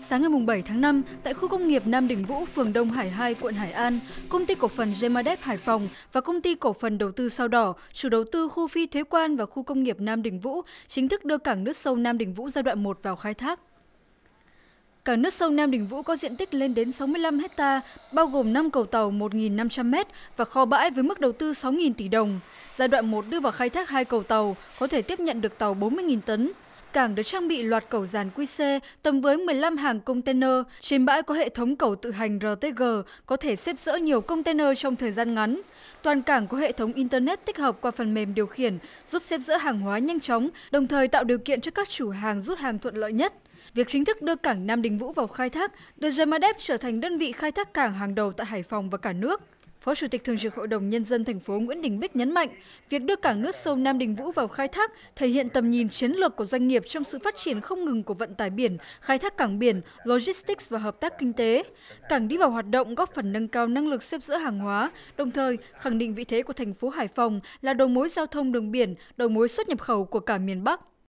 Sáng ngày 7 tháng 5, tại khu công nghiệp Nam Đình Vũ, phường Đông Hải 2, quận Hải An, công ty cổ phần Gemadep Hải Phòng và công ty cổ phần đầu tư Sao Đỏ, chủ đầu tư khu phi thuế quan và khu công nghiệp Nam Đình Vũ, chính thức đưa cảng nước sâu Nam Đình Vũ giai đoạn 1 vào khai thác. Cảng nước sâu Nam Đình Vũ có diện tích lên đến 65 ha, bao gồm 5 cầu tàu 1.500 m và kho bãi với mức đầu tư 6.000 tỷ đồng. Giai đoạn 1 đưa vào khai thác hai cầu tàu, có thể tiếp nhận được tàu 40.000 tấn, cảng được trang bị loạt cầu dàn QC tầm với 15 hàng container. Trên bãi có hệ thống cầu tự hành RTG có thể xếp dỡ nhiều container trong thời gian ngắn. Toàn cảng có hệ thống Internet tích hợp qua phần mềm điều khiển giúp xếp dỡ hàng hóa nhanh chóng, đồng thời tạo điều kiện cho các chủ hàng rút hàng thuận lợi nhất. Việc chính thức đưa cảng Nam Đình Vũ vào khai thác đưa Gemadep trở thành đơn vị khai thác cảng hàng đầu tại Hải Phòng và cả nước. Phó Chủ tịch Thường trực Hội đồng Nhân dân thành phố Nguyễn Đình Bích nhấn mạnh, việc đưa cảng nước sâu Nam Đình Vũ vào khai thác thể hiện tầm nhìn chiến lược của doanh nghiệp trong sự phát triển không ngừng của vận tải biển, khai thác cảng biển, logistics và hợp tác kinh tế. Cảng đi vào hoạt động góp phần nâng cao năng lực xếp giữa hàng hóa, đồng thời khẳng định vị thế của thành phố Hải Phòng là đầu mối giao thông đường biển, đầu mối xuất nhập khẩu của cả miền Bắc.